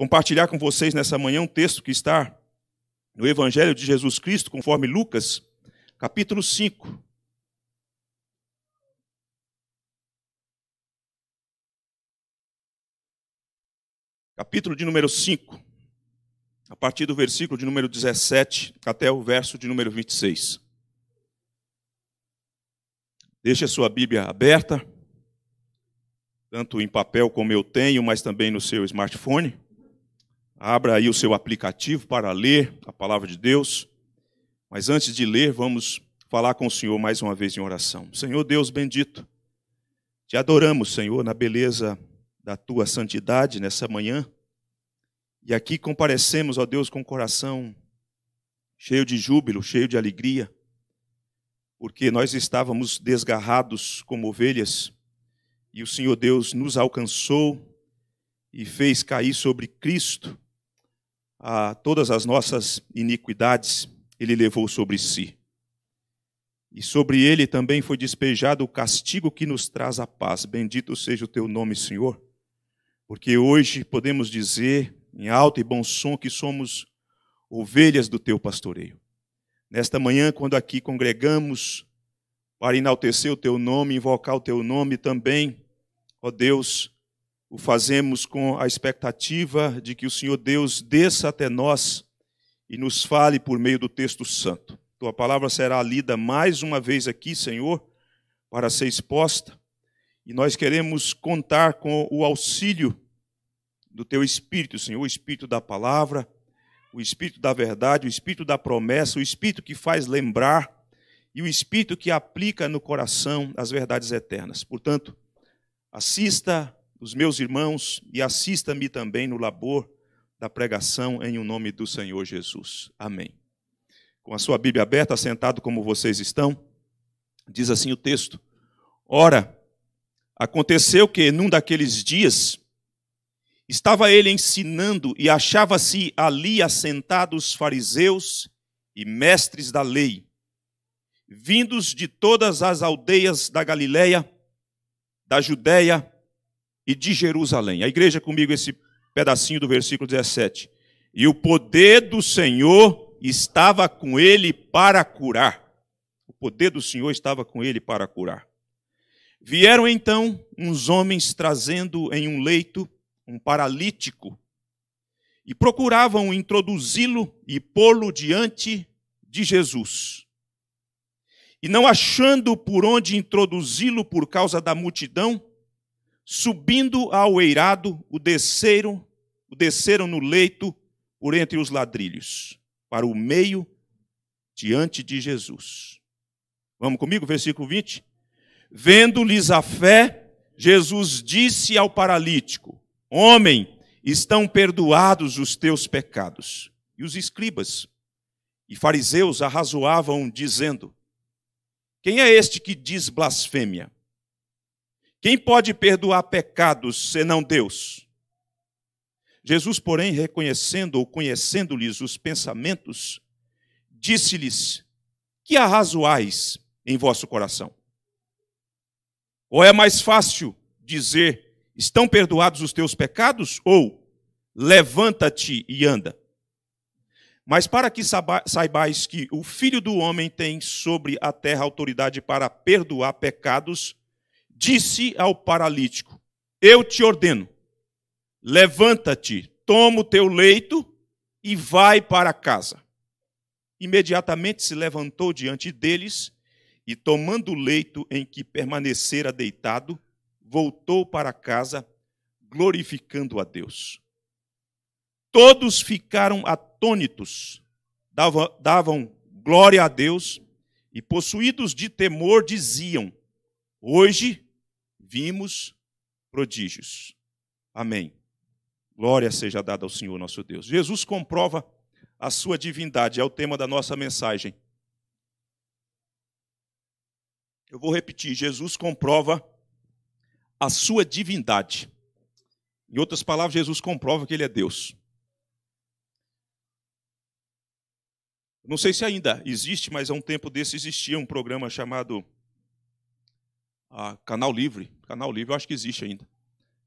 compartilhar com vocês nessa manhã um texto que está no Evangelho de Jesus Cristo, conforme Lucas, capítulo 5. Capítulo de número 5, a partir do versículo de número 17 até o verso de número 26. Deixe a sua Bíblia aberta, tanto em papel como eu tenho, mas também no seu smartphone. Abra aí o seu aplicativo para ler a palavra de Deus. Mas antes de ler, vamos falar com o Senhor mais uma vez em oração. Senhor Deus bendito, te adoramos, Senhor, na beleza da tua santidade nessa manhã. E aqui comparecemos, ó Deus, com o coração cheio de júbilo, cheio de alegria, porque nós estávamos desgarrados como ovelhas e o Senhor Deus nos alcançou e fez cair sobre Cristo a todas as nossas iniquidades ele levou sobre si. E sobre ele também foi despejado o castigo que nos traz a paz. Bendito seja o teu nome, Senhor, porque hoje podemos dizer em alto e bom som que somos ovelhas do teu pastoreio. Nesta manhã, quando aqui congregamos para enaltecer o teu nome, invocar o teu nome também, ó Deus, o fazemos com a expectativa de que o Senhor Deus desça até nós e nos fale por meio do texto santo. Tua palavra será lida mais uma vez aqui, Senhor, para ser exposta, e nós queremos contar com o auxílio do teu espírito, Senhor, o espírito da palavra, o espírito da verdade, o espírito da promessa, o espírito que faz lembrar e o espírito que aplica no coração as verdades eternas. Portanto, assista os meus irmãos e assista-me também no labor da pregação em o um nome do Senhor Jesus. Amém. Com a sua Bíblia aberta, sentado como vocês estão, diz assim o texto: Ora, aconteceu que num daqueles dias estava ele ensinando e achava-se ali assentados fariseus e mestres da lei, vindos de todas as aldeias da Galileia, da Judéia e de Jerusalém. A igreja é comigo esse pedacinho do versículo 17. E o poder do Senhor estava com ele para curar. O poder do Senhor estava com ele para curar. Vieram então uns homens trazendo em um leito um paralítico e procuravam introduzi-lo e pô-lo diante de Jesus. E não achando por onde introduzi-lo por causa da multidão, Subindo ao eirado, o desceram, o desceram no leito por entre os ladrilhos, para o meio diante de Jesus. Vamos comigo, versículo 20. Vendo-lhes a fé, Jesus disse ao paralítico: Homem, estão perdoados os teus pecados. E os escribas e fariseus arrazoavam, dizendo: Quem é este que diz blasfêmia? Quem pode perdoar pecados senão Deus? Jesus, porém, reconhecendo ou conhecendo-lhes os pensamentos, disse-lhes: Que arrazoais em vosso coração? Ou é mais fácil dizer: Estão perdoados os teus pecados? Ou levanta-te e anda? Mas para que saibais que o Filho do Homem tem sobre a terra autoridade para perdoar pecados, disse ao paralítico: Eu te ordeno, levanta-te, toma o teu leito e vai para casa. Imediatamente se levantou diante deles e, tomando o leito em que permanecera deitado, voltou para casa, glorificando a Deus. Todos ficaram atônitos, davam, davam glória a Deus e, possuídos de temor, diziam: Hoje vimos prodígios. Amém. Glória seja dada ao Senhor nosso Deus. Jesus comprova a sua divindade, é o tema da nossa mensagem. Eu vou repetir: Jesus comprova a sua divindade. Em outras palavras, Jesus comprova que ele é Deus. Não sei se ainda existe, mas há um tempo desse existia um programa chamado ah, canal Livre. Canal Livre, eu acho que existe ainda.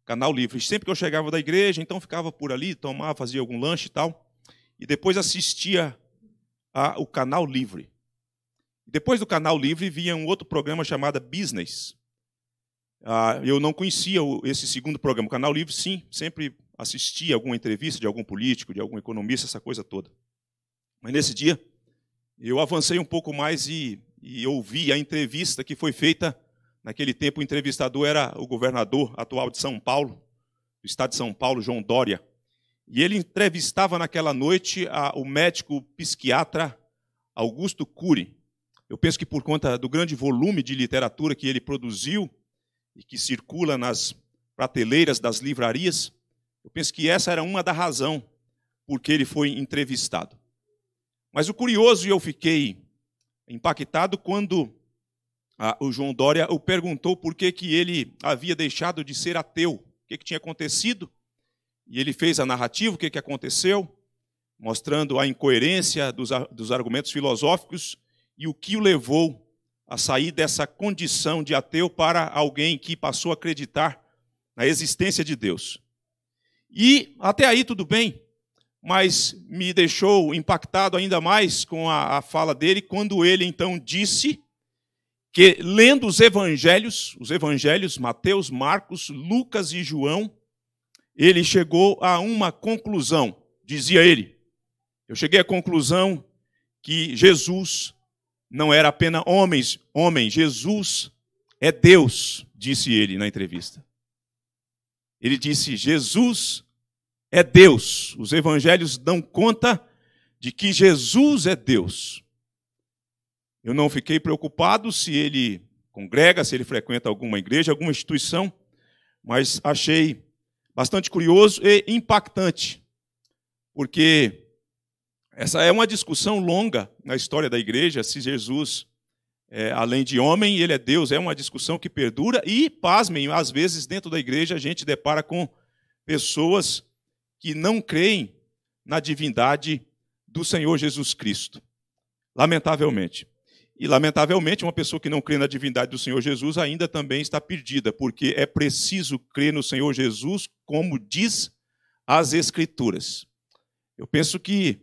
Canal Livre. Sempre que eu chegava da igreja, então ficava por ali, tomava, fazia algum lanche e tal. E depois assistia a, o Canal Livre. Depois do Canal Livre vinha um outro programa chamado Business. Ah, eu não conhecia esse segundo programa. O Canal Livre, sim, sempre assistia alguma entrevista de algum político, de algum economista, essa coisa toda. Mas nesse dia, eu avancei um pouco mais e, e ouvi a entrevista que foi feita Naquele tempo, o entrevistador era o governador atual de São Paulo, do estado de São Paulo, João Dória. E ele entrevistava naquela noite a, o médico psiquiatra Augusto Cury. Eu penso que por conta do grande volume de literatura que ele produziu e que circula nas prateleiras das livrarias, eu penso que essa era uma da razão por que ele foi entrevistado. Mas o curioso, e eu fiquei impactado quando ah, o João Dória o perguntou por que, que ele havia deixado de ser ateu, o que, que tinha acontecido. E ele fez a narrativa, o que, que aconteceu, mostrando a incoerência dos, dos argumentos filosóficos e o que o levou a sair dessa condição de ateu para alguém que passou a acreditar na existência de Deus. E até aí tudo bem, mas me deixou impactado ainda mais com a, a fala dele quando ele então disse que lendo os evangelhos, os evangelhos Mateus, Marcos, Lucas e João, ele chegou a uma conclusão. Dizia ele: Eu cheguei à conclusão que Jesus não era apenas homens, homem, Jesus é Deus, disse ele na entrevista. Ele disse: Jesus é Deus. Os evangelhos dão conta de que Jesus é Deus. Eu não fiquei preocupado se ele congrega, se ele frequenta alguma igreja, alguma instituição, mas achei bastante curioso e impactante, porque essa é uma discussão longa na história da igreja, se Jesus é, além de homem, ele é Deus. É uma discussão que perdura e, pasmem, às vezes dentro da igreja a gente depara com pessoas que não creem na divindade do Senhor Jesus Cristo. Lamentavelmente. E, lamentavelmente, uma pessoa que não crê na divindade do Senhor Jesus ainda também está perdida, porque é preciso crer no Senhor Jesus, como diz as Escrituras. Eu penso que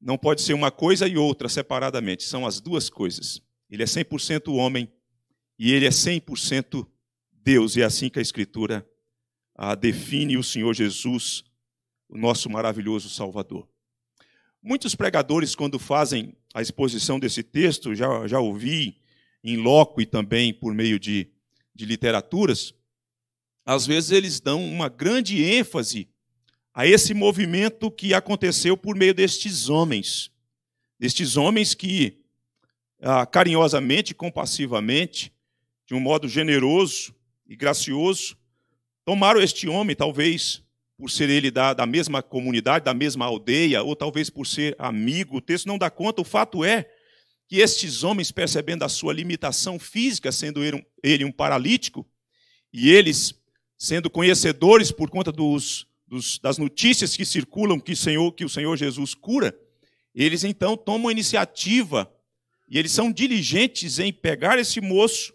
não pode ser uma coisa e outra separadamente, são as duas coisas. Ele é 100% homem e ele é 100% Deus, e é assim que a Escritura ah, define o Senhor Jesus, o nosso maravilhoso Salvador. Muitos pregadores, quando fazem a exposição desse texto, já, já ouvi em loco e também por meio de, de literaturas, às vezes eles dão uma grande ênfase a esse movimento que aconteceu por meio destes homens. Destes homens que, ah, carinhosamente, compassivamente, de um modo generoso e gracioso, tomaram este homem, talvez por ser ele da, da mesma comunidade, da mesma aldeia, ou talvez por ser amigo, o texto não dá conta. O fato é que estes homens, percebendo a sua limitação física, sendo ele um, paralítico, e eles sendo conhecedores por conta dos, dos, das notícias que circulam que o, Senhor, que o Senhor Jesus cura, eles então tomam a iniciativa e eles são diligentes em pegar esse moço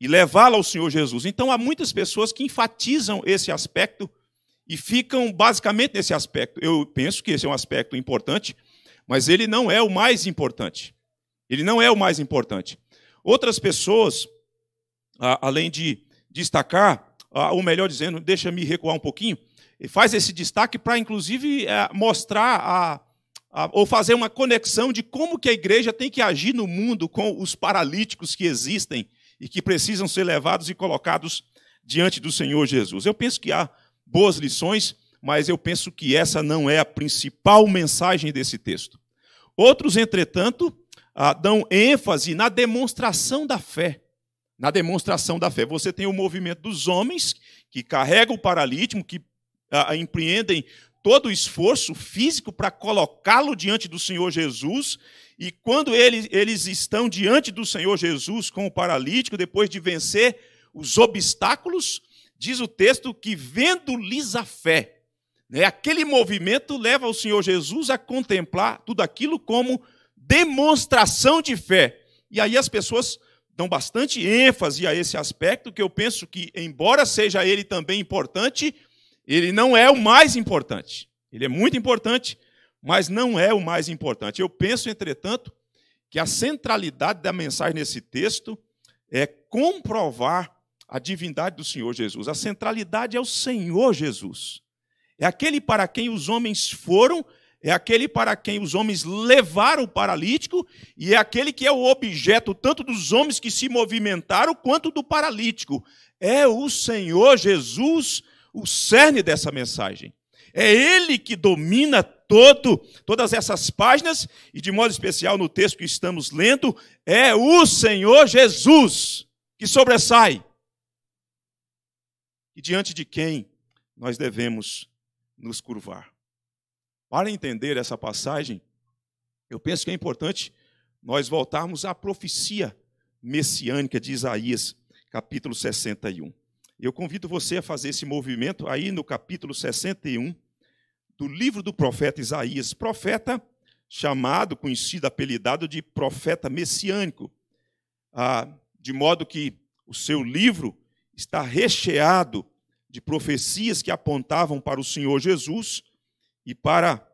e levá-lo ao Senhor Jesus. Então há muitas pessoas que enfatizam esse aspecto e ficam basicamente nesse aspecto. Eu penso que esse é um aspecto importante, mas ele não é o mais importante. Ele não é o mais importante. Outras pessoas, além de destacar, ou melhor dizendo, deixa-me recuar um pouquinho, faz esse destaque para, inclusive, é, mostrar a, a, ou fazer uma conexão de como que a igreja tem que agir no mundo com os paralíticos que existem e que precisam ser levados e colocados diante do Senhor Jesus. Eu penso que há boas lições, mas eu penso que essa não é a principal mensagem desse texto. Outros, entretanto, ah, dão ênfase na demonstração da fé. Na demonstração da fé. Você tem o movimento dos homens que carregam o paralítico, que ah, ah, empreendem todo o esforço físico para colocá-lo diante do Senhor Jesus. E quando eles, eles estão diante do Senhor Jesus com o paralítico, depois de vencer os obstáculos, diz o texto que vendo-lhes a fé, né, aquele movimento leva o Senhor Jesus a contemplar tudo aquilo como demonstração de fé. E aí as pessoas dão bastante ênfase a esse aspecto, que eu penso que, embora seja ele também importante, ele não é o mais importante. Ele é muito importante, mas não é o mais importante. Eu penso, entretanto, que a centralidade da mensagem nesse texto é comprovar a divindade do Senhor Jesus. A centralidade é o Senhor Jesus. É aquele para quem os homens foram, é aquele para quem os homens levaram o paralítico, e é aquele que é o objeto tanto dos homens que se movimentaram quanto do paralítico. É o Senhor Jesus o cerne dessa mensagem. É Ele que domina todo, todas essas páginas, e de modo especial no texto que estamos lendo, é o Senhor Jesus que sobressai e diante de quem nós devemos nos curvar. Para entender essa passagem, eu penso que é importante nós voltarmos à profecia messiânica de Isaías, capítulo 61. Eu convido você a fazer esse movimento aí no capítulo 61 do livro do profeta Isaías, profeta chamado, conhecido, apelidado de profeta messiânico, ah, de modo que o seu livro está recheado de profecias que apontavam para o Senhor Jesus e para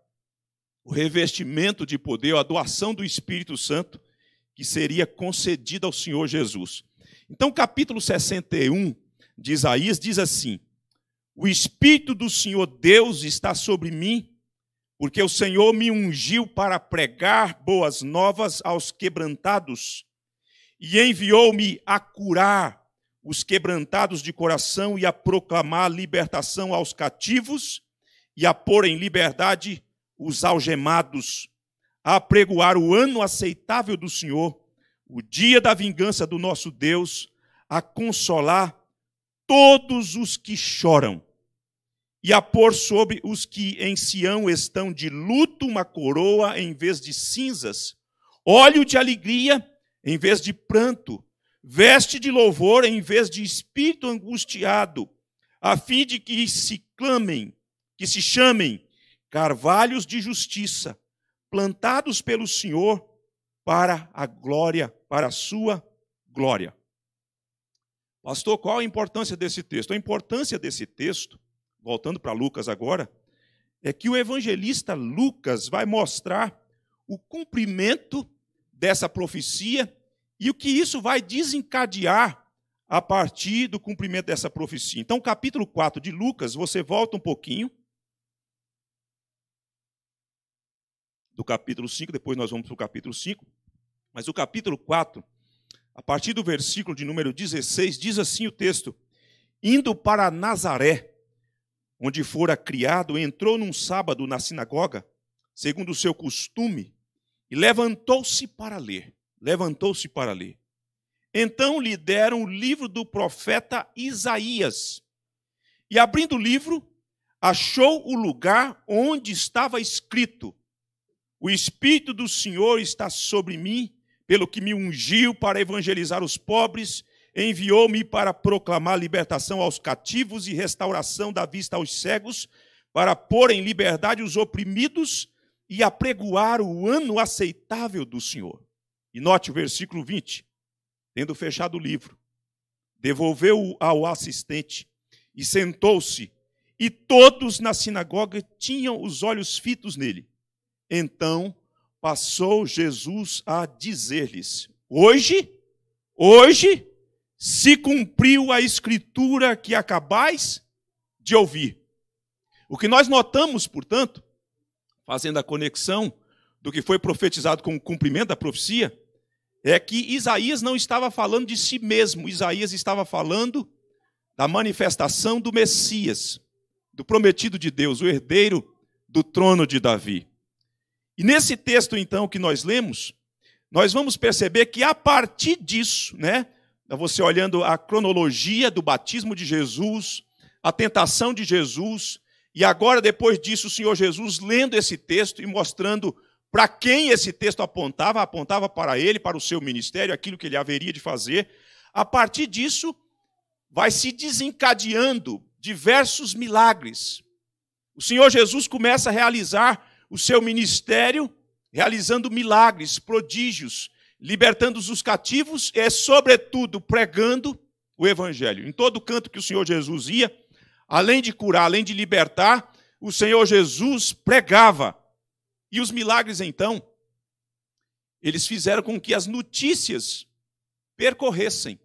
o revestimento de poder, a doação do Espírito Santo que seria concedida ao Senhor Jesus. Então, capítulo 61 de Isaías diz assim: O Espírito do Senhor Deus está sobre mim, porque o Senhor me ungiu para pregar boas novas aos quebrantados e enviou-me a curar os quebrantados de coração e a proclamar libertação aos cativos e a pôr em liberdade os algemados, a apregoar o ano aceitável do Senhor, o dia da vingança do nosso Deus, a consolar todos os que choram e a pôr sobre os que em Sião estão de luto uma coroa em vez de cinzas, óleo de alegria em vez de pranto, veste de louvor em vez de espírito angustiado, a fim de que se clamem, que se chamem carvalhos de justiça, plantados pelo Senhor para a glória, para a sua glória. Pastor, qual a importância desse texto? A importância desse texto, voltando para Lucas agora, é que o evangelista Lucas vai mostrar o cumprimento dessa profecia e o que isso vai desencadear a partir do cumprimento dessa profecia. Então, capítulo 4 de Lucas, você volta um pouquinho. Do capítulo 5, depois nós vamos para o capítulo 5. Mas o capítulo 4, a partir do versículo de número 16, diz assim o texto: Indo para Nazaré, onde fora criado, entrou num sábado na sinagoga, segundo o seu costume, e levantou-se para ler levantou-se para ler. Então lhe deram o livro do profeta Isaías. E abrindo o livro, achou o lugar onde estava escrito: O Espírito do Senhor está sobre mim, pelo que me ungiu para evangelizar os pobres, enviou-me para proclamar libertação aos cativos e restauração da vista aos cegos, para pôr em liberdade os oprimidos e apregoar o ano aceitável do Senhor. E note o versículo 20. Tendo fechado o livro, devolveu-o ao assistente e sentou-se. E todos na sinagoga tinham os olhos fitos nele. Então passou Jesus a dizer-lhes: Hoje, hoje se cumpriu a escritura que acabais de ouvir. O que nós notamos, portanto, fazendo a conexão do que foi profetizado o cumprimento da profecia, é que Isaías não estava falando de si mesmo, Isaías estava falando da manifestação do Messias, do prometido de Deus, o herdeiro do trono de Davi. E nesse texto, então, que nós lemos, nós vamos perceber que a partir disso, né, você olhando a cronologia do batismo de Jesus, a tentação de Jesus, e agora, depois disso, o Senhor Jesus lendo esse texto e mostrando para quem esse texto apontava, apontava para ele, para o seu ministério, aquilo que ele haveria de fazer. A partir disso, vai se desencadeando diversos milagres. O Senhor Jesus começa a realizar o seu ministério, realizando milagres, prodígios, libertando os cativos e, sobretudo, pregando o evangelho. Em todo canto que o Senhor Jesus ia, além de curar, além de libertar, o Senhor Jesus pregava e os milagres, então, eles fizeram com que as notícias percorressem,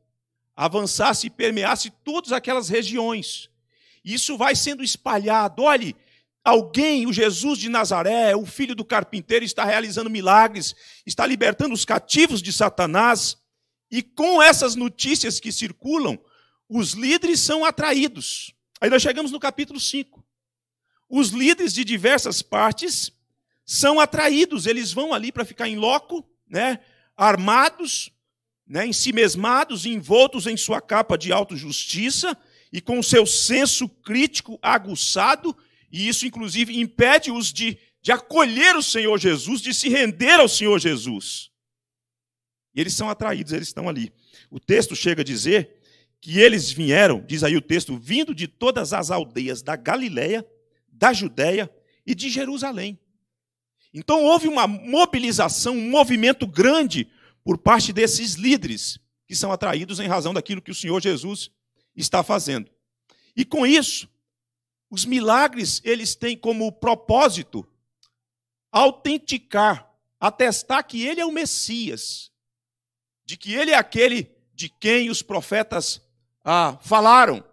avançassem, e permeassem todas aquelas regiões. Isso vai sendo espalhado. Olhe, alguém, o Jesus de Nazaré, o filho do carpinteiro, está realizando milagres, está libertando os cativos de Satanás. E com essas notícias que circulam, os líderes são atraídos. Aí nós chegamos no capítulo 5. Os líderes de diversas partes são atraídos, eles vão ali para ficar em loco, né, armados, né, ensimesmados, envoltos em sua capa de autojustiça e com seu senso crítico aguçado, e isso, inclusive, impede-os de, de acolher o Senhor Jesus, de se render ao Senhor Jesus. E eles são atraídos, eles estão ali. O texto chega a dizer que eles vieram, diz aí o texto, vindo de todas as aldeias da Galiléia, da Judéia e de Jerusalém. Então houve uma mobilização, um movimento grande por parte desses líderes que são atraídos em razão daquilo que o Senhor Jesus está fazendo. E com isso, os milagres eles têm como propósito autenticar, atestar que ele é o Messias, de que ele é aquele de quem os profetas ah, falaram.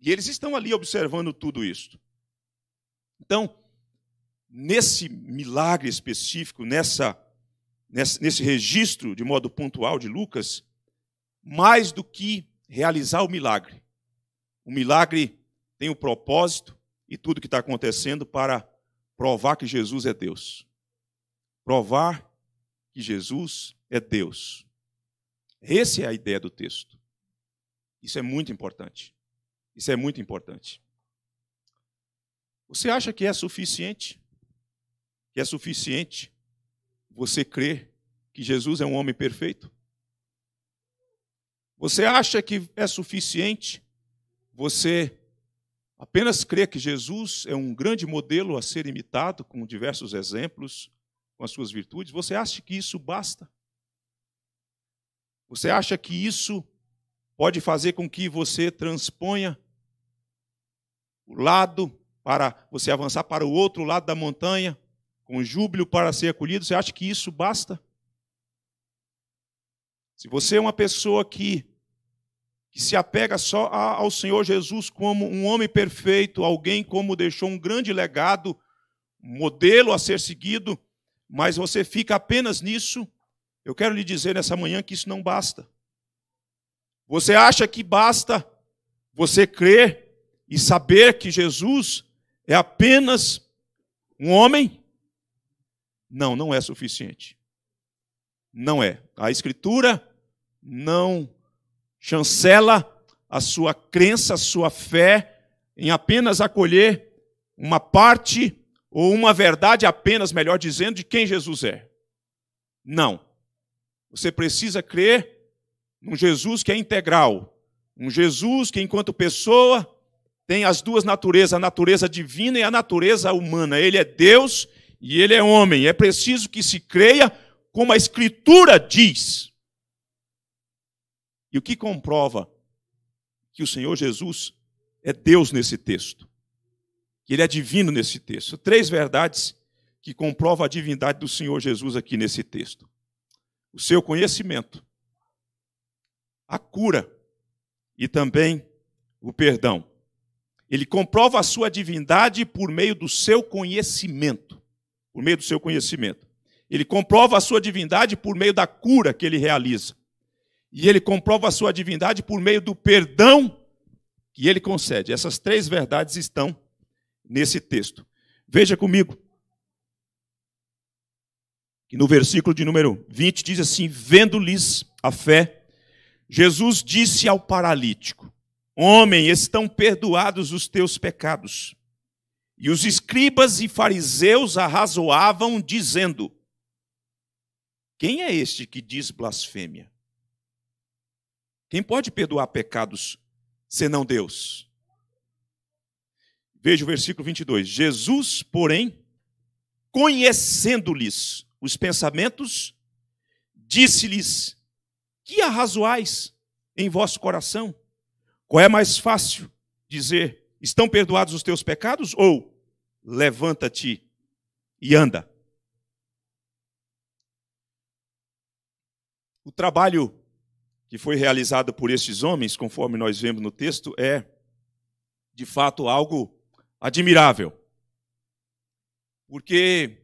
E eles estão ali observando tudo isso. Então, nesse milagre específico, nessa, nesse, nesse registro de modo pontual de Lucas, mais do que realizar o milagre. O milagre tem o propósito e tudo que está acontecendo para provar que Jesus é Deus. Provar que Jesus é Deus. Essa é a ideia do texto. Isso é muito importante. Isso é muito importante. Você acha que é suficiente? é suficiente você crer que Jesus é um homem perfeito? Você acha que é suficiente você apenas crer que Jesus é um grande modelo a ser imitado, com diversos exemplos, com as suas virtudes? Você acha que isso basta? Você acha que isso pode fazer com que você transponha o lado para você avançar para o outro lado da montanha com júbilo para ser acolhido, você acha que isso basta? Se você é uma pessoa que, que se apega só ao Senhor Jesus como um homem perfeito, alguém como deixou um grande legado, modelo a ser seguido, mas você fica apenas nisso, eu quero lhe dizer nessa manhã que isso não basta. Você acha que basta você crer e saber que Jesus é apenas um homem? Não, não é suficiente. Não é. A Escritura não chancela a sua crença, a sua fé em apenas acolher uma parte ou uma verdade apenas, melhor dizendo, de quem Jesus é. Não. Você precisa crer num Jesus que é integral, um Jesus que, enquanto pessoa, tem as duas naturezas, a natureza divina e a natureza humana. Ele é Deus e ele é homem. É preciso que se creia como a Escritura diz. E o que comprova que o Senhor Jesus é Deus nesse texto, que ele é divino nesse texto. Três verdades que comprovam a divindade do Senhor Jesus aqui nesse texto: o seu conhecimento, a cura e também o perdão. Ele comprova a sua divindade por meio do seu conhecimento por meio do seu conhecimento. Ele comprova a sua divindade por meio da cura que ele realiza. E ele comprova a sua divindade por meio do perdão que ele concede. Essas três verdades estão nesse texto. Veja comigo. Que no versículo de número 20 diz assim: Vendo-lhes a fé, Jesus disse ao paralítico: Homem, estão perdoados os teus pecados. E os escribas e fariseus arrazoavam, dizendo: Quem é este que diz blasfêmia? Quem pode perdoar pecados senão Deus? Veja o versículo 22. Jesus, porém, conhecendo-lhes os pensamentos, disse-lhes: Que arrazoais em vosso coração? Qual é mais fácil dizer: Estão perdoados os teus pecados? Ou levanta-te e anda. O trabalho que foi realizado por estes homens, conforme nós vemos no texto, é de fato algo admirável. Porque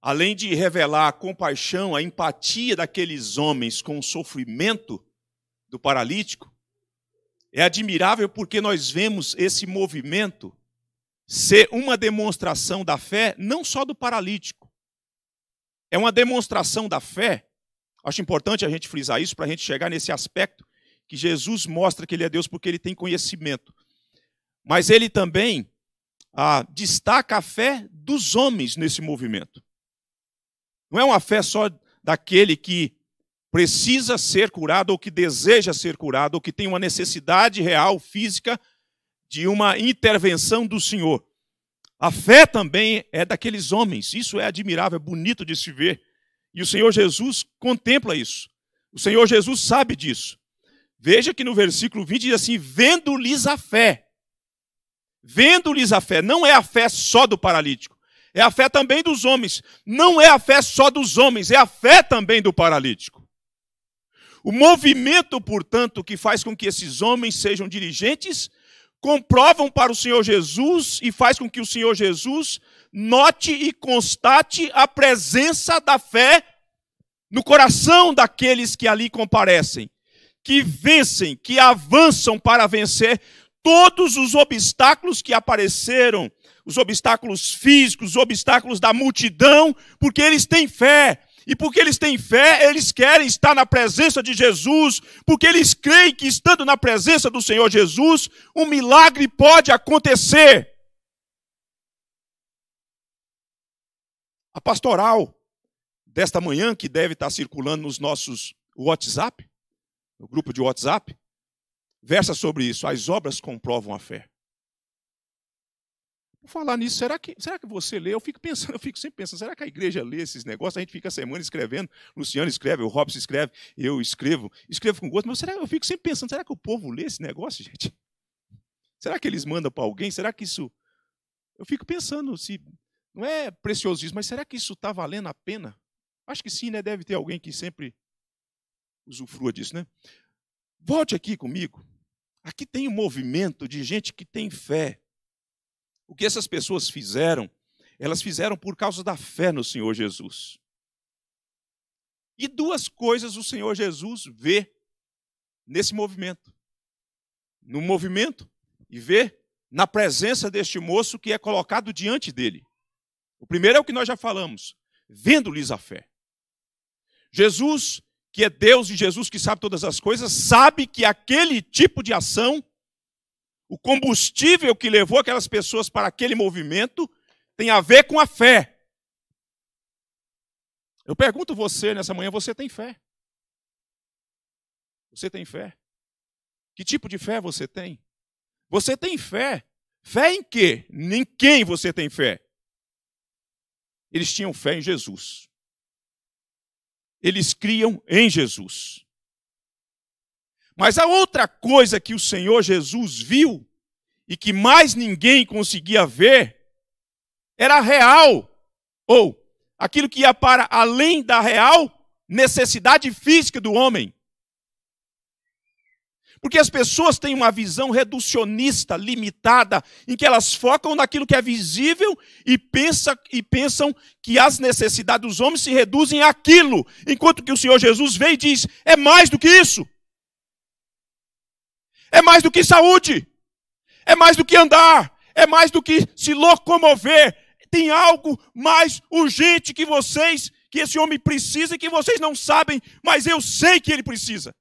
além de revelar a compaixão, a empatia daqueles homens com o sofrimento do paralítico, é admirável porque nós vemos esse movimento ser uma demonstração da fé não só do paralítico. É uma demonstração da fé. Acho importante a gente frisar isso para a gente chegar nesse aspecto que Jesus mostra que ele é Deus porque ele tem conhecimento. Mas ele também ah, destaca a fé dos homens nesse movimento. Não é uma fé só daquele que precisa ser curado, ou que deseja ser curado, ou que tem uma necessidade real, física, de uma intervenção do Senhor. A fé também é daqueles homens. Isso é admirável, é bonito de se ver. E o Senhor Jesus contempla isso. O Senhor Jesus sabe disso. Veja que no versículo 20 diz assim: vendo-lhes a fé. Vendo-lhes a fé. Não é a fé só do paralítico. É a fé também dos homens. Não é a fé só dos homens. É a fé também do paralítico. O movimento, portanto, que faz com que esses homens sejam dirigentes, comprovam para o Senhor Jesus e faz com que o Senhor Jesus note e constate a presença da fé no coração daqueles que ali comparecem, que vencem, que avançam para vencer todos os obstáculos que apareceram, os obstáculos físicos, os obstáculos da multidão, porque eles têm fé, e porque eles têm fé, eles querem estar na presença de Jesus, porque eles creem que estando na presença do Senhor Jesus, um milagre pode acontecer. A pastoral desta manhã, que deve estar circulando nos nossos WhatsApp, no grupo de WhatsApp, versa sobre isso. As obras comprovam a fé. Vou falar nisso, será que, será que você lê? Eu fico pensando, eu fico sempre pensando, será que a igreja lê esses negócios? A gente fica a semana escrevendo, Luciano escreve, o Robson escreve, eu escrevo, escrevo com gosto, mas será, eu fico sempre pensando, será que o povo lê esse negócio, gente? Será que eles mandam para alguém? Será que isso. Eu fico pensando se. Não é precioso isso. mas será que isso está valendo a pena? Acho que sim, né? Deve ter alguém que sempre usufrua disso, né? Volte aqui comigo. Aqui tem um movimento de gente que tem fé, o que essas pessoas fizeram, elas fizeram por causa da fé no Senhor Jesus. E duas coisas o Senhor Jesus vê nesse movimento. No movimento e vê na presença deste moço que é colocado diante dele. O primeiro é o que nós já falamos, vendo-lhes a fé. Jesus, que é Deus e Jesus que sabe todas as coisas, sabe que aquele tipo de ação o combustível que levou aquelas pessoas para aquele movimento tem a ver com a fé. Eu pergunto você nessa manhã: você tem fé? Você tem fé? Que tipo de fé você tem? Você tem fé? Fé em quê? Em quem você tem fé? Eles tinham fé em Jesus. Eles criam em Jesus. Mas a outra coisa que o Senhor Jesus viu e que mais ninguém conseguia ver era real, ou aquilo que ia para além da real necessidade física do homem. Porque as pessoas têm uma visão reducionista, limitada, em que elas focam naquilo que é visível e, pensa, e pensam que as necessidades dos homens se reduzem àquilo, enquanto que o Senhor Jesus vem e diz: é mais do que isso. É mais do que saúde. É mais do que andar. É mais do que se locomover. Tem algo mais urgente que vocês, que esse homem precisa e que vocês não sabem, mas eu sei que ele precisa.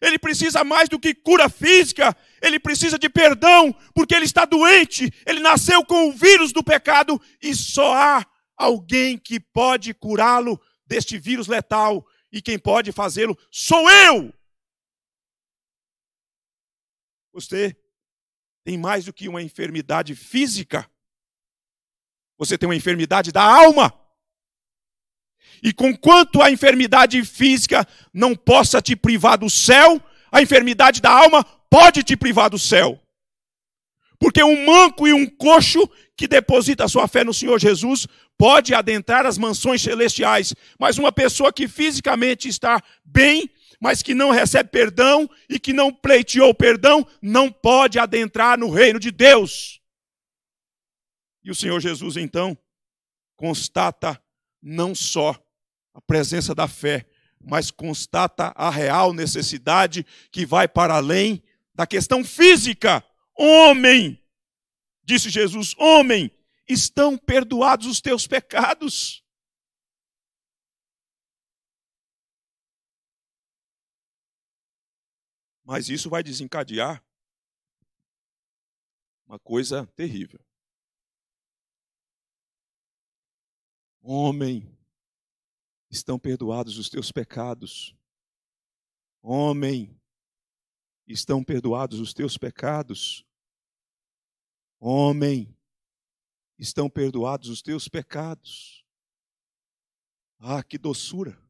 Ele precisa mais do que cura física, ele precisa de perdão, porque ele está doente, ele nasceu com o vírus do pecado e só há alguém que pode curá-lo deste vírus letal, e quem pode fazê-lo sou eu. Você tem mais do que uma enfermidade física. Você tem uma enfermidade da alma. E conquanto a enfermidade física não possa te privar do céu, a enfermidade da alma pode te privar do céu. Porque um manco e um coxo que deposita sua fé no Senhor Jesus pode adentrar as mansões celestiais, mas uma pessoa que fisicamente está bem mas que não recebe perdão e que não pleiteou perdão, não pode adentrar no reino de Deus. E o Senhor Jesus, então, constata não só a presença da fé, mas constata a real necessidade que vai para além da questão física. Homem, disse Jesus, homem, estão perdoados os teus pecados. Mas isso vai desencadear uma coisa terrível. Homem, estão perdoados os teus pecados. Homem, estão perdoados os teus pecados. Homem, estão perdoados os teus pecados. Ah, que doçura!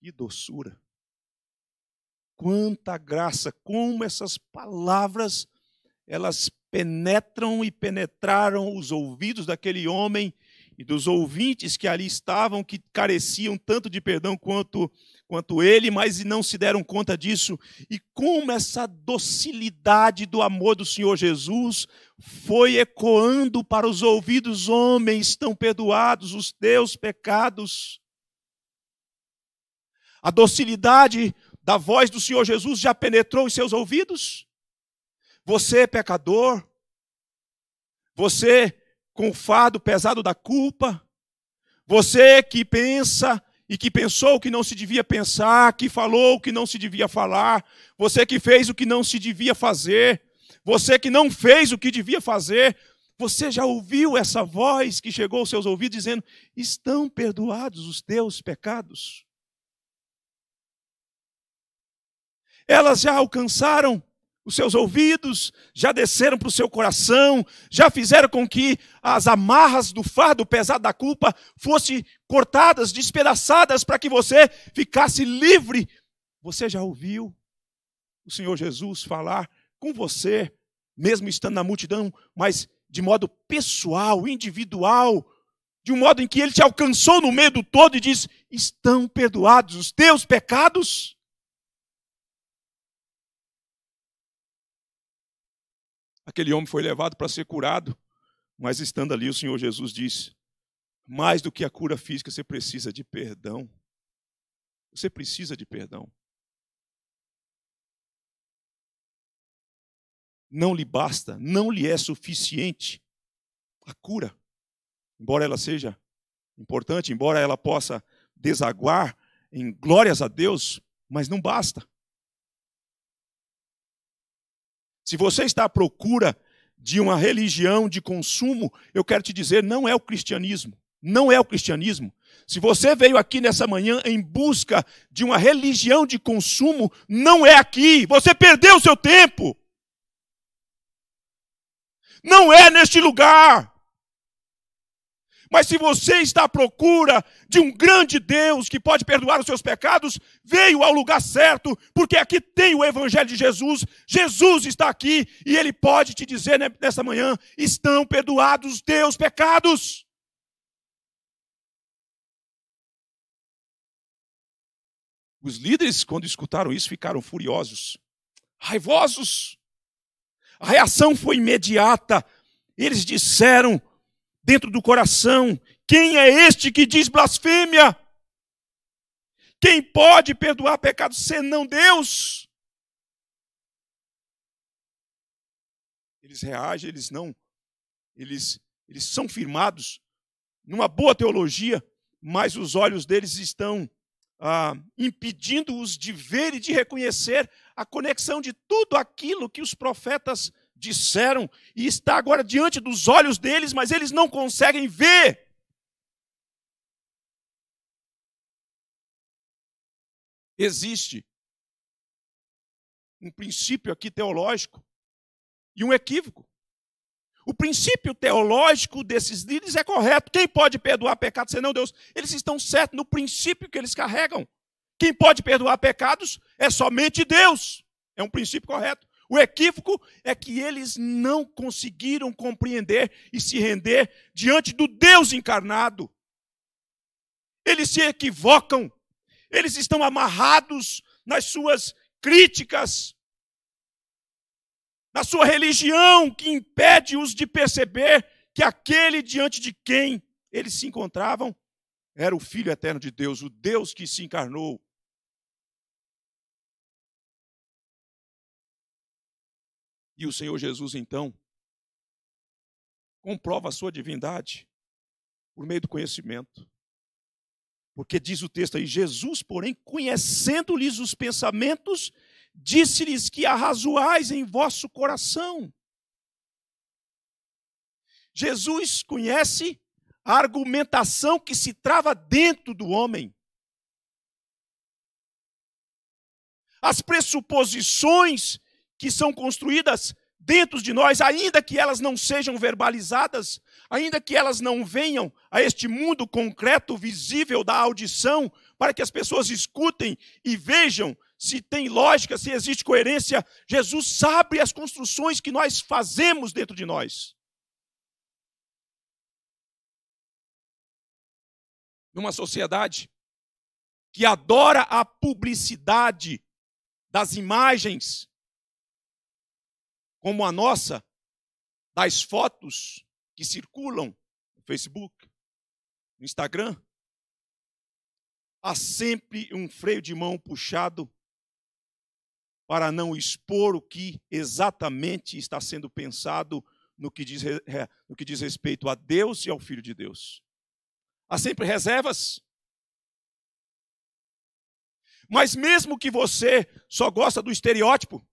Que doçura! quanta graça, como essas palavras elas penetram e penetraram os ouvidos daquele homem e dos ouvintes que ali estavam, que careciam tanto de perdão quanto, quanto ele, mas não se deram conta disso. E como essa docilidade do amor do Senhor Jesus foi ecoando para os ouvidos: homens, estão perdoados os teus pecados. A docilidade da voz do Senhor Jesus já penetrou em seus ouvidos? Você, é pecador, você com o fardo pesado da culpa, você que pensa e que pensou o que não se devia pensar, que falou o que não se devia falar, você que fez o que não se devia fazer, você que não fez o que devia fazer, você já ouviu essa voz que chegou aos seus ouvidos dizendo: Estão perdoados os teus pecados? elas já alcançaram os seus ouvidos, já desceram para o seu coração, já fizeram com que as amarras do fardo pesado da culpa fossem cortadas, despedaçadas, para que você ficasse livre. Você já ouviu o Senhor Jesus falar com você, mesmo estando na multidão, mas de modo pessoal, individual, de um modo em que ele te alcançou no meio do todo e diz: Estão perdoados os teus pecados? Aquele homem foi levado para ser curado, mas estando ali, o Senhor Jesus disse: mais do que a cura física, você precisa de perdão. Você precisa de perdão. Não lhe basta, não lhe é suficiente a cura. Embora ela seja importante, embora ela possa desaguar em glórias a Deus, mas não basta. Se você está à procura de uma religião de consumo, eu quero te dizer, não é o cristianismo. Não é o cristianismo. Se você veio aqui nessa manhã em busca de uma religião de consumo, não é aqui. Você perdeu o seu tempo. Não é neste lugar. Mas se você está à procura de um grande Deus que pode perdoar os seus pecados, veio ao lugar certo, porque aqui tem o Evangelho de Jesus. Jesus está aqui e ele pode te dizer nessa manhã: estão perdoados os teus pecados. Os líderes, quando escutaram isso, ficaram furiosos, raivosos. A reação foi imediata. Eles disseram dentro do coração: Quem é este que diz blasfêmia? Quem pode perdoar pecados senão Deus? Eles reagem, eles não, eles, eles são firmados numa boa teologia, mas os olhos deles estão ah, impedindo-os de ver e de reconhecer a conexão de tudo aquilo que os profetas disseram e está agora diante dos olhos deles, mas eles não conseguem ver. Existe um princípio aqui teológico e um equívoco. O princípio teológico desses líderes é correto. Quem pode perdoar pecados? senão Deus? Eles estão certos no princípio que eles carregam. Quem pode perdoar pecados é somente Deus. É um princípio correto. O equívoco é que eles não conseguiram compreender e se render diante do Deus encarnado. Eles se equivocam, eles estão amarrados nas suas críticas, na sua religião que impede-os de perceber que aquele diante de quem eles se encontravam era o Filho eterno de Deus, o Deus que se encarnou E o Senhor Jesus, então, comprova a sua divindade por meio do conhecimento. Porque diz o texto aí: Jesus, porém, conhecendo-lhes os pensamentos, disse-lhes que arrazoais em vosso coração. Jesus conhece a argumentação que se trava dentro do homem. As pressuposições que são construídas dentro de nós, ainda que elas não sejam verbalizadas, ainda que elas não venham a este mundo concreto, visível da audição, para que as pessoas escutem e vejam se tem lógica, se existe coerência. Jesus sabe as construções que nós fazemos dentro de nós. Numa sociedade que adora a publicidade das imagens como a nossa, das fotos que circulam no Facebook, no Instagram, há sempre um freio de mão puxado para não expor o que exatamente está sendo pensado no que diz, no que diz respeito a Deus e ao Filho de Deus. Há sempre reservas. Mas mesmo que você só gosta do estereótipo,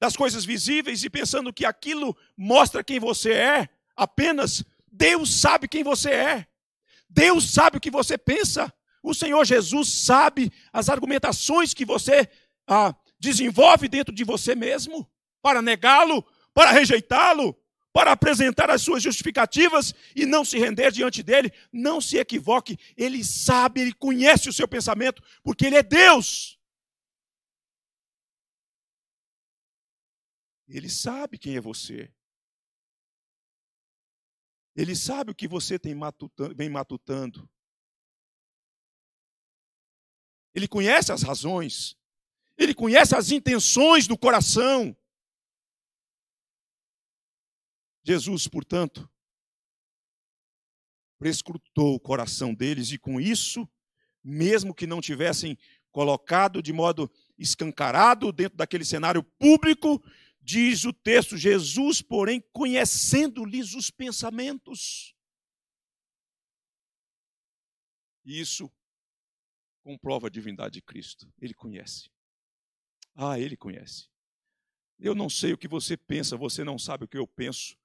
das coisas visíveis e pensando que aquilo mostra quem você é, apenas Deus sabe quem você é. Deus sabe o que você pensa. O Senhor Jesus sabe as argumentações que você ah, desenvolve dentro de você mesmo para negá-lo, para rejeitá-lo, para apresentar as suas justificativas e não se render diante dele. Não se equivoque, ele sabe, ele conhece o seu pensamento, porque ele é Deus. Ele sabe quem é você. Ele sabe o que você tem matutando, vem matutando. Ele conhece as razões. Ele conhece as intenções do coração. Jesus, portanto, prescrutou o coração deles e com isso, mesmo que não tivessem colocado de modo escancarado dentro daquele cenário público, Diz o texto: Jesus, porém, conhecendo-lhes os pensamentos. Isso comprova a divindade de Cristo. Ele conhece. Ah, ele conhece. Eu não sei o que você pensa, você não sabe o que eu penso.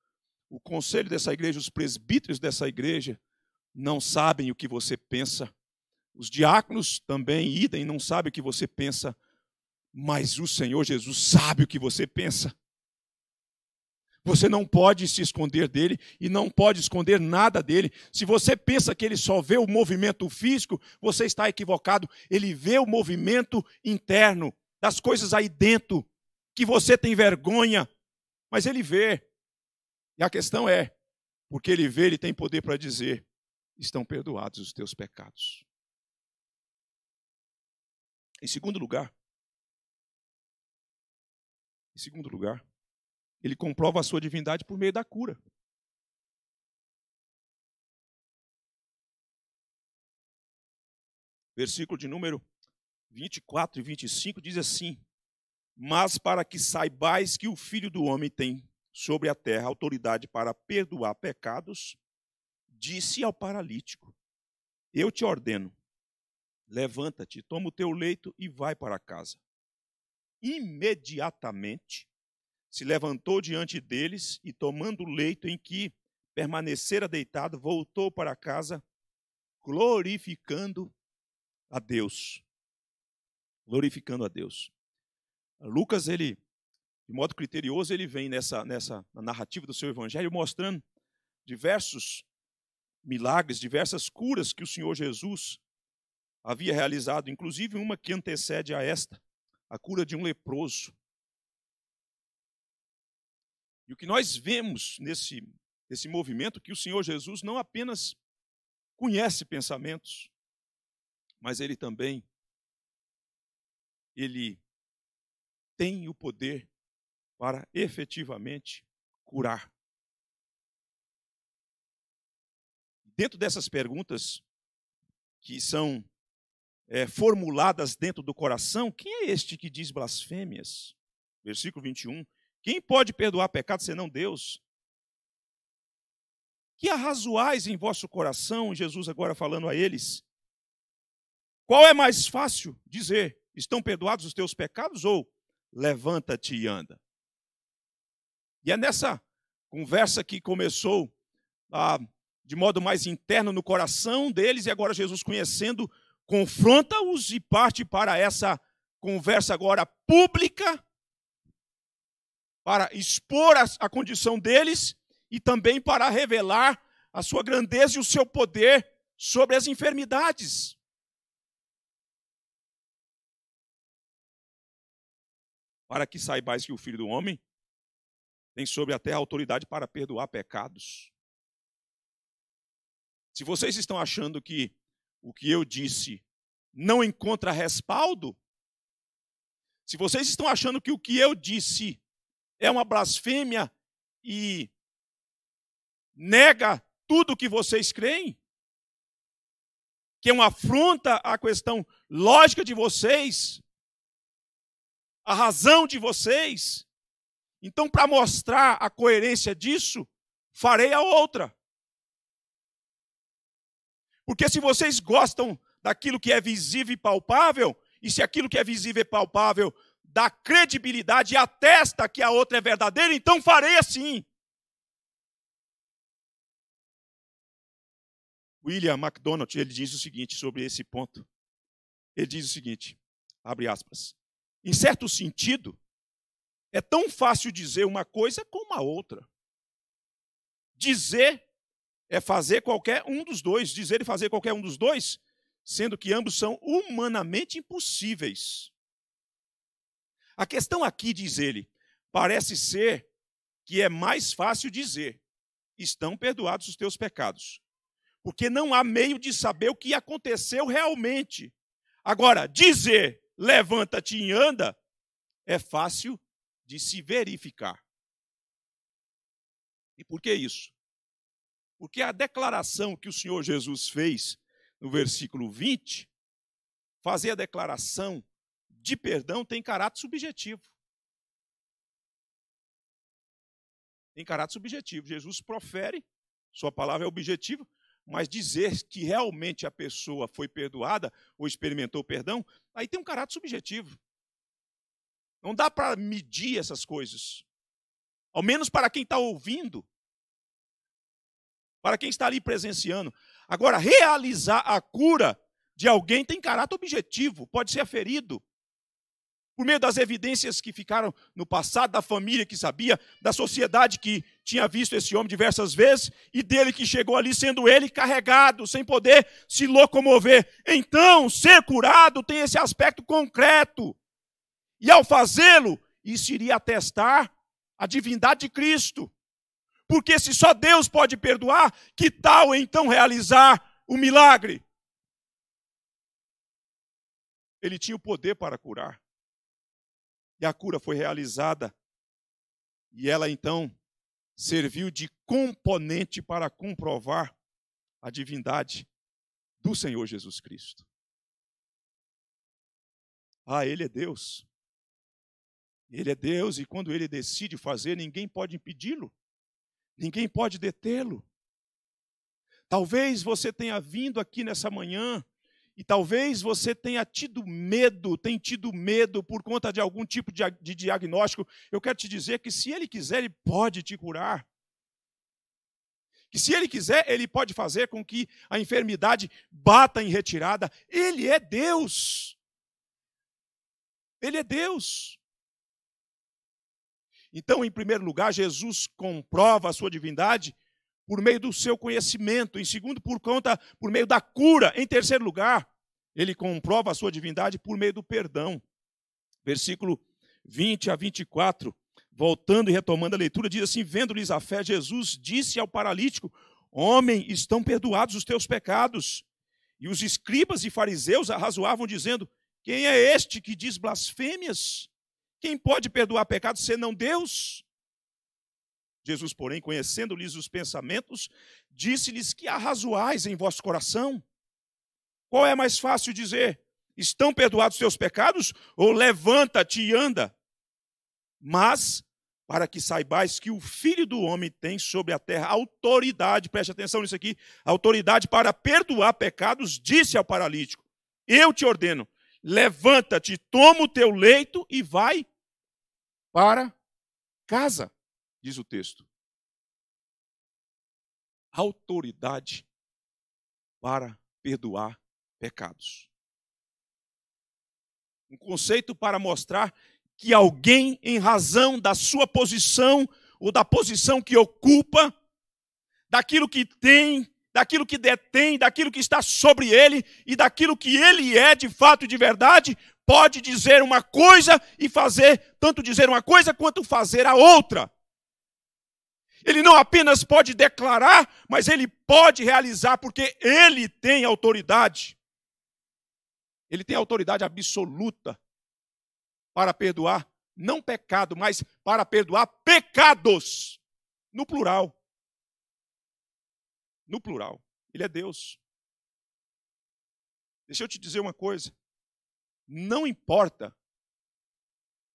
O conselho dessa igreja, os presbíteros dessa igreja, não sabem o que você pensa. Os diáconos também, idem, não sabem o que você pensa. Mas o Senhor Jesus sabe o que você pensa. Você não pode se esconder dele e não pode esconder nada dele. Se você pensa que ele só vê o movimento físico, você está equivocado. Ele vê o movimento interno, das coisas aí dentro, que você tem vergonha, mas ele vê. E a questão é: porque ele vê, ele tem poder para dizer: estão perdoados os teus pecados. Em segundo lugar, em segundo lugar, ele comprova a sua divindade por meio da cura. Versículo de número 24 e 25 diz assim: Mas para que saibais que o Filho do Homem tem sobre a terra autoridade para perdoar pecados, disse ao paralítico: Eu te ordeno, levanta-te, toma o teu leito e vai para casa imediatamente se levantou diante deles e, tomando o leito em que permanecera deitado, voltou para casa, glorificando a Deus. Glorificando a Deus. Lucas, ele, de modo criterioso, ele vem nessa, nessa narrativa do seu evangelho mostrando diversos milagres, diversas curas que o Senhor Jesus havia realizado, inclusive uma que antecede a esta, a cura de um leproso. E o que nós vemos nesse, nesse movimento é que o Senhor Jesus não apenas conhece pensamentos, mas ele também ele tem o poder para efetivamente curar. Dentro dessas perguntas que são é, formuladas dentro do coração, quem é este que diz blasfêmias? Versículo 21. Quem pode perdoar pecado senão Deus? Que arrazoais em vosso coração, Jesus agora falando a eles. Qual é mais fácil dizer: estão perdoados os teus pecados ou levanta-te e anda? E é nessa conversa que começou ah, de modo mais interno no coração deles e agora Jesus conhecendo confronta-os e parte para essa conversa agora pública, para expor a, a condição deles e também para revelar a sua grandeza e o seu poder sobre as enfermidades. Para que saibais que o Filho do Homem tem sobre a terra autoridade para perdoar pecados. Se vocês estão achando que o que eu disse não encontra respaldo, se vocês estão achando que o que eu disse é uma blasfêmia e nega tudo o que vocês creem, que é uma afronta à questão lógica de vocês, à razão de vocês, então, para mostrar a coerência disso, farei a outra. Porque se vocês gostam daquilo que é visível e palpável, e se aquilo que é visível e palpável dá credibilidade e atesta que a outra é verdadeira, então farei assim. William MacDonald, ele diz o seguinte sobre esse ponto. Ele diz o seguinte, abre aspas. Em certo sentido, é tão fácil dizer uma coisa como a outra. Dizer é fazer qualquer um dos dois, dizer e fazer qualquer um dos dois, sendo que ambos são humanamente impossíveis. A questão aqui, diz ele, parece ser que é mais fácil dizer: estão perdoados os teus pecados. Porque não há meio de saber o que aconteceu realmente. Agora, dizer levanta-te e anda é fácil de se verificar. E por que isso? Porque é a declaração que o Senhor Jesus fez no versículo 20, fazer a declaração de perdão tem caráter subjetivo. Tem caráter subjetivo. Jesus profere, sua palavra é objetiva, mas dizer que realmente a pessoa foi perdoada ou experimentou perdão, aí tem um caráter subjetivo. Não dá para medir essas coisas. Ao menos para quem está ouvindo, para quem está ali presenciando. Agora, realizar a cura de alguém tem caráter objetivo, pode ser aferido. Por meio das evidências que ficaram no passado, da família que sabia, da sociedade que tinha visto esse homem diversas vezes, e dele que chegou ali sendo ele carregado, sem poder se locomover. Então, ser curado tem esse aspecto concreto. E ao fazê-lo, isso iria atestar a divindade de Cristo porque se só Deus pode perdoar, que tal então realizar o milagre? Ele tinha o poder para curar. E a cura foi realizada. E ela então serviu de componente para comprovar a divindade do Senhor Jesus Cristo. Ah, Ele é Deus. Ele é Deus e quando Ele decide fazer, ninguém pode impedi-lo. Ninguém pode detê-lo. Talvez você tenha vindo aqui nessa manhã e talvez você tenha tido medo, tem tido medo por conta de algum tipo de diagnóstico. Eu quero te dizer que se ele quiser, ele pode te curar. Que se ele quiser, ele pode fazer com que a enfermidade bata em retirada. Ele é Deus. Ele é Deus. Então, em primeiro lugar, Jesus comprova a sua divindade por meio do seu conhecimento, em segundo, por conta por meio da cura, em terceiro lugar, ele comprova a sua divindade por meio do perdão. Versículo 20 a 24, voltando e retomando a leitura, diz assim: Vendo-lhes a fé, Jesus disse ao paralítico: Homem, estão perdoados os teus pecados. E os escribas e fariseus arrazoavam, dizendo: Quem é este que diz blasfêmias? Quem pode perdoar pecados senão Deus? Jesus, porém, conhecendo-lhes os pensamentos, disse-lhes que arrazoais em vosso coração. Qual é mais fácil dizer? Estão perdoados teus pecados? Ou levanta-te e anda? Mas, para que saibais que o Filho do Homem tem sobre a terra autoridade, preste atenção nisso aqui, autoridade para perdoar pecados, disse ao paralítico: Eu te ordeno, levanta-te, toma o teu leito e vai para casa, diz o texto. Autoridade para perdoar pecados. Um conceito para mostrar que alguém, em razão da sua posição ou da posição que ocupa, daquilo que tem, daquilo que detém, daquilo que está sobre ele e daquilo que ele é de fato e de verdade, pode dizer uma coisa e fazer, tanto dizer uma coisa quanto fazer a outra. Ele não apenas pode declarar, mas ele pode realizar, porque ele tem autoridade. Ele tem autoridade absoluta para perdoar, não pecado, mas para perdoar pecados, no plural. No plural. Ele é Deus. Deixa eu te dizer uma coisa não importa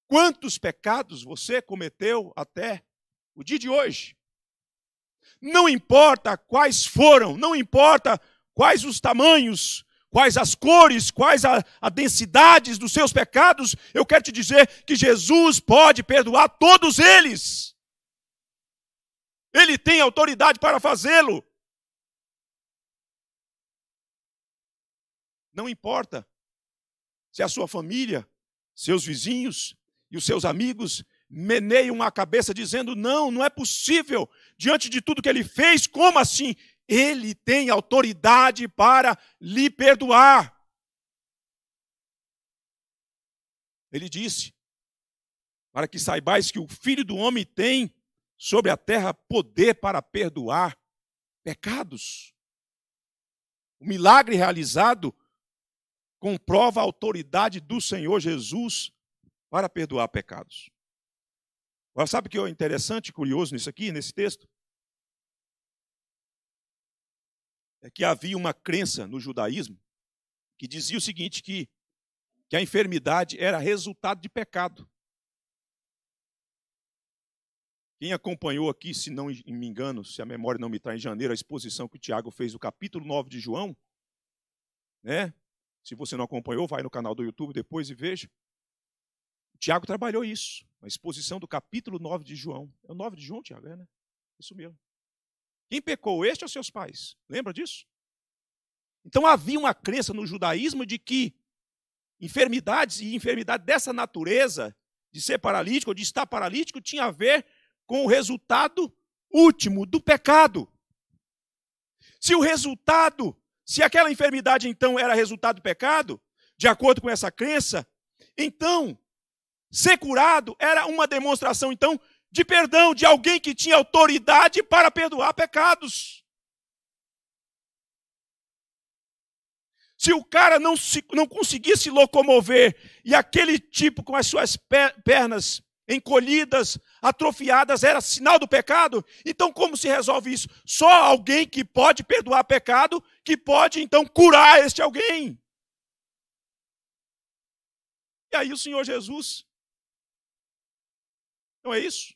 quantos pecados você cometeu até o dia de hoje. Não importa quais foram, não importa quais os tamanhos, quais as cores, quais a, a densidades dos seus pecados, eu quero te dizer que Jesus pode perdoar todos eles. Ele tem autoridade para fazê-lo. Não importa se a sua família, seus vizinhos e os seus amigos meneiam a cabeça dizendo: não, não é possível, diante de tudo que ele fez, como assim? Ele tem autoridade para lhe perdoar. Ele disse: para que saibais que o filho do homem tem sobre a terra poder para perdoar pecados. O milagre realizado comprova a autoridade do Senhor Jesus para perdoar pecados. Agora, sabe o que é interessante, e curioso nisso aqui, nesse texto? É que havia uma crença no judaísmo que dizia o seguinte: que, que a enfermidade era resultado de pecado. Quem acompanhou aqui, se não me engano, se a memória não me está em janeiro, a exposição que o Tiago fez do capítulo 9 de João, né? Se você não acompanhou, vai no canal do YouTube depois e veja. O Tiago trabalhou isso, a exposição do capítulo 9 de João. É o 9 de João, Tiago, é, né? Isso mesmo. Quem pecou, este é ou seus pais? Lembra disso? Então havia uma crença no judaísmo de que enfermidades e enfermidade dessa natureza, de ser paralítico ou de estar paralítico, tinha a ver com o resultado último do pecado. Se o resultado se aquela enfermidade então era resultado do pecado, de acordo com essa crença, então ser curado era uma demonstração então de perdão de alguém que tinha autoridade para perdoar pecados. Se o cara não, se, não conseguisse locomover e aquele tipo com as suas pernas encolhidas, atrofiadas era sinal do pecado? Então, como se resolve isso? Só alguém que pode perdoar pecado que pode então curar este alguém. E aí o Senhor Jesus. Não é isso?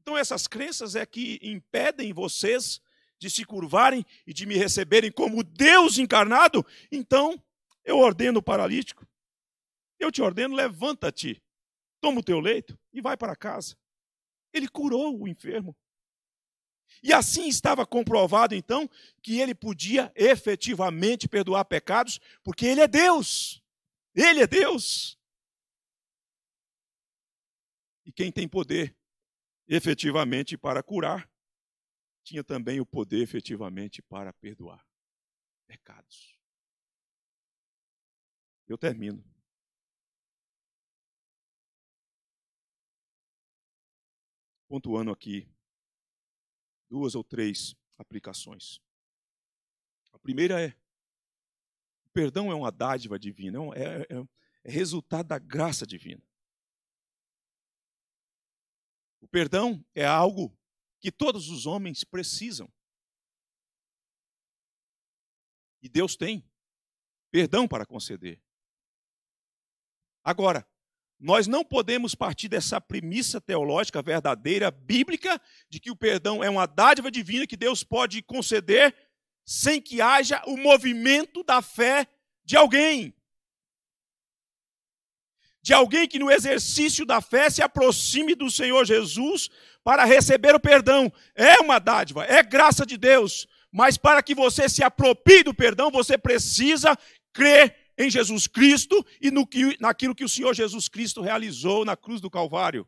Então, essas crenças é que impedem vocês de se curvarem e de me receberem como Deus encarnado. Então, eu ordeno o paralítico. Eu te ordeno, levanta-te toma o teu leito e vai para casa. Ele curou o enfermo. E assim estava comprovado, então, que ele podia efetivamente perdoar pecados, porque ele é Deus. Ele é Deus. E quem tem poder efetivamente para curar, tinha também o poder efetivamente para perdoar pecados. Eu termino. pontuando aqui duas ou três aplicações. A primeira é: o perdão é uma dádiva divina, é, é, é, é resultado da graça divina. O perdão é algo que todos os homens precisam. E Deus tem perdão para conceder. Agora, nós não podemos partir dessa premissa teológica verdadeira, bíblica, de que o perdão é uma dádiva divina que Deus pode conceder sem que haja o movimento da fé de alguém. De alguém que no exercício da fé se aproxime do Senhor Jesus para receber o perdão. É uma dádiva, é graça de Deus. Mas para que você se aproprie do perdão, você precisa crer em Jesus Cristo e no que, naquilo que o Senhor Jesus Cristo realizou na cruz do Calvário.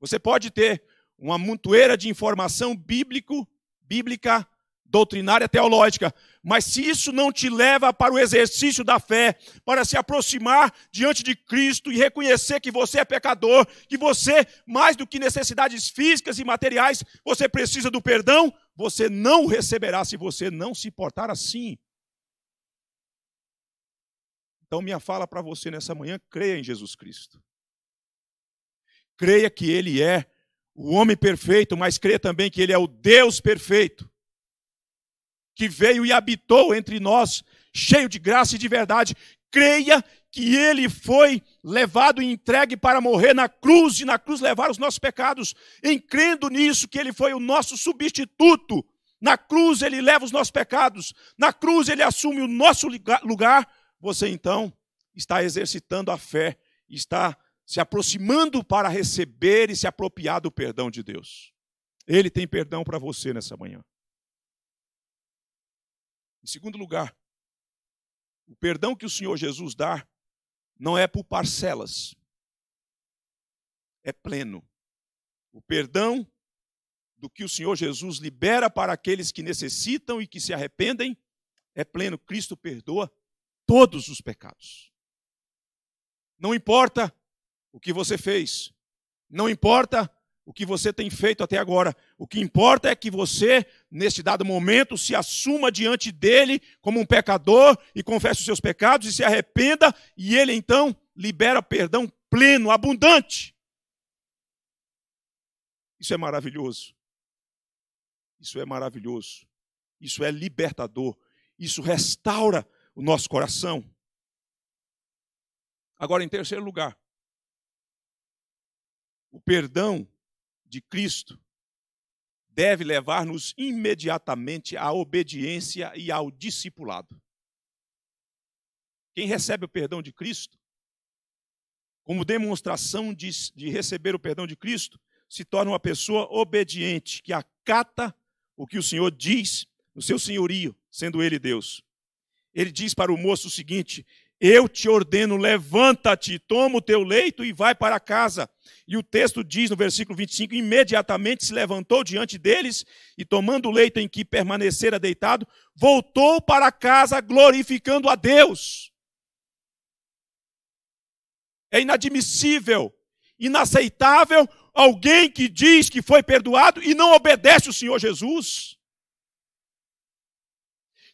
Você pode ter uma montoeira de informação bíblico, bíblica, doutrinária, teológica, mas se isso não te leva para o exercício da fé, para se aproximar diante de Cristo e reconhecer que você é pecador, que você, mais do que necessidades físicas e materiais, você precisa do perdão, você não receberá se você não se portar assim. Então, minha fala para você nessa manhã: creia em Jesus Cristo. Creia que Ele é o homem perfeito, mas creia também que Ele é o Deus perfeito, que veio e habitou entre nós, cheio de graça e de verdade. Creia que ele foi levado e entregue para morrer na cruz e na cruz levar os nossos pecados, em crendo nisso que ele foi o nosso substituto. Na cruz ele leva os nossos pecados, na cruz ele assume o nosso lugar. Você então está exercitando a fé, está se aproximando para receber e se apropriar do perdão de Deus. Ele tem perdão para você nessa manhã. Em segundo lugar, o perdão que o Senhor Jesus dá não é por parcelas, é pleno. O perdão do que o Senhor Jesus libera para aqueles que necessitam e que se arrependem é pleno. Cristo perdoa todos os pecados. Não importa o que você fez, não importa o que você tem feito até agora. O que importa é que você, neste dado momento, se assuma diante dele como um pecador e confesse os seus pecados e se arrependa, e ele então libera perdão pleno, abundante. Isso é maravilhoso. Isso é maravilhoso. Isso é libertador. Isso restaura o nosso coração. Agora, em terceiro lugar, o perdão de Cristo deve levar-nos imediatamente à obediência e ao discipulado. Quem recebe o perdão de Cristo, como demonstração de, de, receber o perdão de Cristo, se torna uma pessoa obediente, que acata o que o Senhor diz no seu senhorio, sendo ele Deus. Ele diz para o moço o seguinte: eu te ordeno, levanta-te, toma o teu leito e vai para casa. E o texto diz no versículo 25: imediatamente se levantou diante deles e, tomando o leito em que permanecera deitado, voltou para casa glorificando a Deus. É inadmissível, inaceitável alguém que diz que foi perdoado e não obedece o Senhor Jesus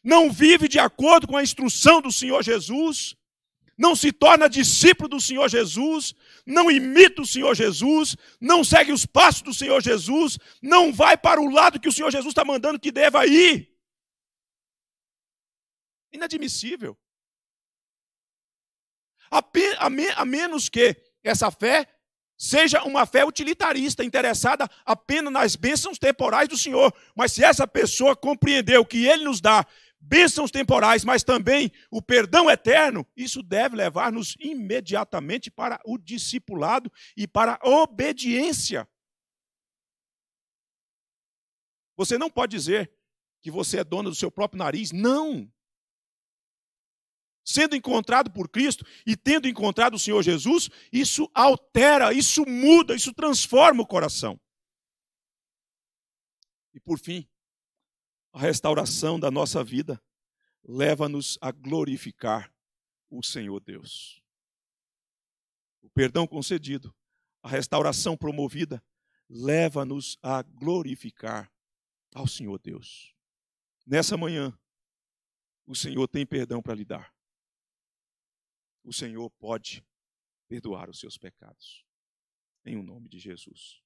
não vive de acordo com a instrução do Senhor Jesus, não se torna discípulo do Senhor Jesus, não imita o Senhor Jesus, não segue os passos do Senhor Jesus, não vai para o lado que o Senhor Jesus está mandando que deva ir. Inadmissível. A, a, me, a menos que essa fé seja uma fé utilitarista, interessada apenas nas bênçãos temporais do Senhor. Mas se essa pessoa compreendeu que Ele nos dá bênçãos temporais, mas também o perdão eterno, isso deve levar-nos imediatamente para o discipulado e para a obediência. Você não pode dizer que você é dono do seu próprio nariz, não. Sendo encontrado por Cristo e tendo encontrado o Senhor Jesus, isso altera, isso muda, isso transforma o coração. E por fim, a restauração da nossa vida leva-nos a glorificar o Senhor Deus. O perdão concedido, a restauração promovida, leva-nos a glorificar ao Senhor Deus. Nessa manhã, o Senhor tem perdão para lhe dar. O Senhor pode perdoar os seus pecados. Em o nome de Jesus.